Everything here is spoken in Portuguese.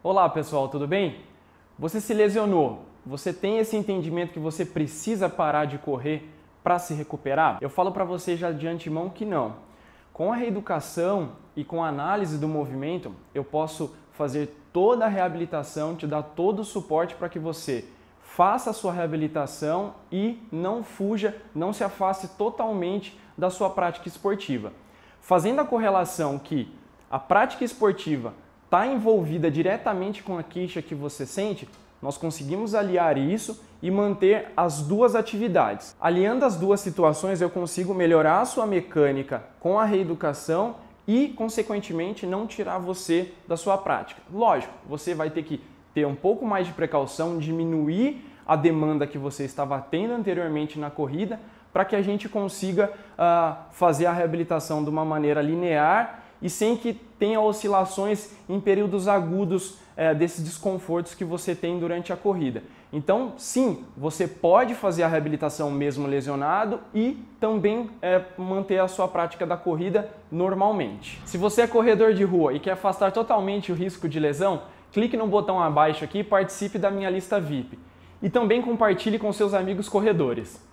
Olá pessoal, tudo bem? Você se lesionou, você tem esse entendimento que você precisa parar de correr para se recuperar? Eu falo para você já de antemão que não. Com a reeducação e com a análise do movimento, eu posso fazer toda a reabilitação, te dar todo o suporte para que você faça a sua reabilitação e não fuja, não se afaste totalmente da sua prática esportiva. Fazendo a correlação que a prática esportiva está envolvida diretamente com a queixa que você sente, nós conseguimos aliar isso e manter as duas atividades. Aliando as duas situações, eu consigo melhorar a sua mecânica com a reeducação e, consequentemente, não tirar você da sua prática. Lógico, você vai ter que ter um pouco mais de precaução, diminuir a demanda que você estava tendo anteriormente na corrida, para que a gente consiga uh, fazer a reabilitação de uma maneira linear e sem que tenha oscilações em períodos agudos uh, desses desconfortos que você tem durante a corrida. Então, sim, você pode fazer a reabilitação mesmo lesionado e também eh, manter a sua prática da corrida normalmente. Se você é corredor de rua e quer afastar totalmente o risco de lesão, clique no botão abaixo aqui e participe da minha lista VIP. E também compartilhe com seus amigos corredores.